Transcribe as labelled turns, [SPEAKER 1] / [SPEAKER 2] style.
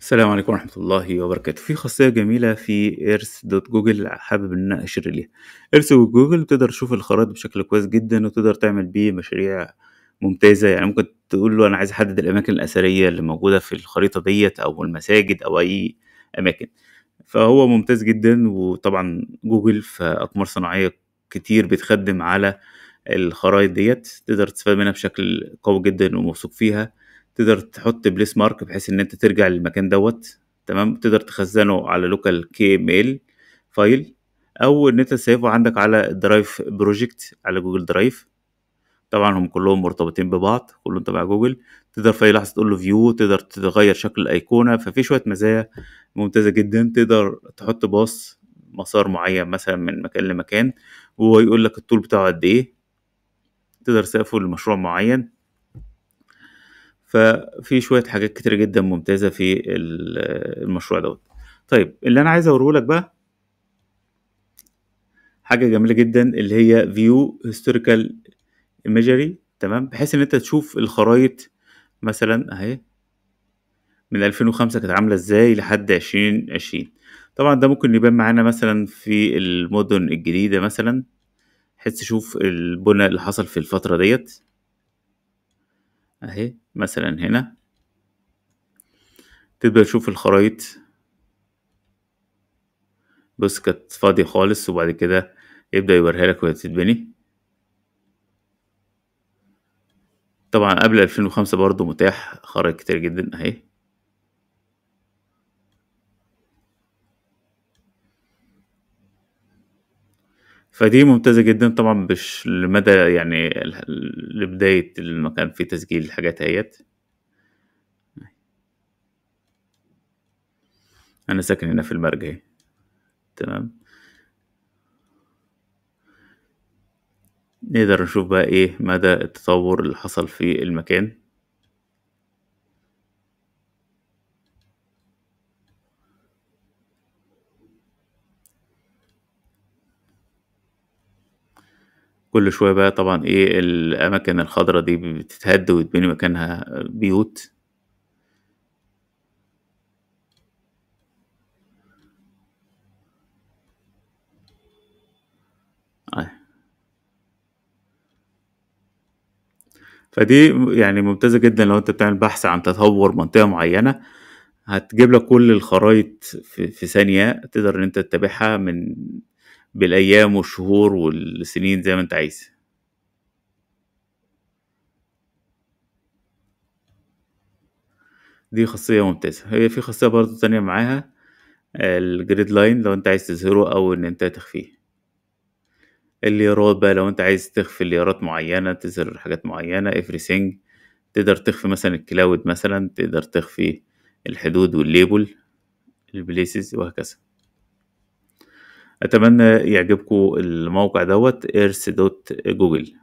[SPEAKER 1] السلام عليكم ورحمة الله وبركاته في خاصية جميلة في ايرث دوت جوجل حابب إن أنا أشير إليها دوت جوجل تقدر تشوف الخرائط بشكل كويس جدا وتقدر تعمل بيه مشاريع ممتازة يعني ممكن تقول له أنا عايز أحدد الأماكن الأثرية اللي موجودة في الخريطة ديت أو المساجد أو أي أماكن فهو ممتاز جدا وطبعا جوجل في أقمار صناعية كتير بتخدم على الخرائط ديت تقدر تستفاد منها بشكل قوي جدا وموثوق فيها تقدر تحط بليس مارك بحيث ان انت ترجع للمكان دوت تمام تقدر تخزنه على لوكال كي ام ال فايل او ان انت تسيفه عندك على درايف بروجكت على جوجل درايف طبعا هم كلهم مرتبطين ببعض كلهم تبع جوجل تقدر في اي لحظه تقول له فيو تقدر تغير شكل الايقونه ففي شويه مزايا ممتازه جدا تقدر تحط باص مسار معين مثلا من مكان لمكان وهو يقول لك الطول بتاعه قد ايه تقدر تسقفه لمشروع معين ففي شويه حاجات كتير جدا ممتازه في المشروع دوت طيب اللي انا عايز اوريه لك بقى حاجه جميله جدا اللي هي فيو هيستوريكال imagery تمام بحيث ان انت تشوف الخرايط مثلا اهي من 2005 كانت عامله ازاي لحد 2020 طبعا ده ممكن يبان معانا مثلا في المدن الجديده مثلا بحيث تشوف البنى اللي حصل في الفتره ديت اهي مثلا هنا تبدأ تشوف الخرايط بص كانت فاضية خالص وبعد كده يبدأ يوريها لك وهي بتتبني طبعا قبل 2005 برضو متاح خرايط كتير جدا اهي فدي ممتازة جدًا طبعًا مش لمدى يعني لبداية لما كان في تسجيل الحاجات هيت أنا ساكن هنا في المرج أهي. تمام. نقدر نشوف بقى إيه مدى التطور اللي حصل في المكان. كل شوية بقى طبعًا إيه، الأماكن الخضرا دي بتتهد ويتبني مكانها بيوت. آه. فدي يعني ممتازة جدًا لو أنت بتعمل بحث عن تطور منطقة معينة، هتجيب لك كل الخرايط في في ثانية تقدر إن أنت تتابعها من بالايام والشهور والسنين زي ما انت عايز دي خاصية ممتازة هي في خاصية برضو تانية معاها الجريد لاين لو انت عايز تظهره او ان انت تخفيه الليارات بقى لو انت عايز تخفي ليارات معينة تظهر حاجات معينة everything تقدر تخفي مثلا الكلاود مثلا تقدر تخفي الحدود والليبل البليسز وهكذا اتمنى يعجبكم الموقع دوت ايرث دوت جوجل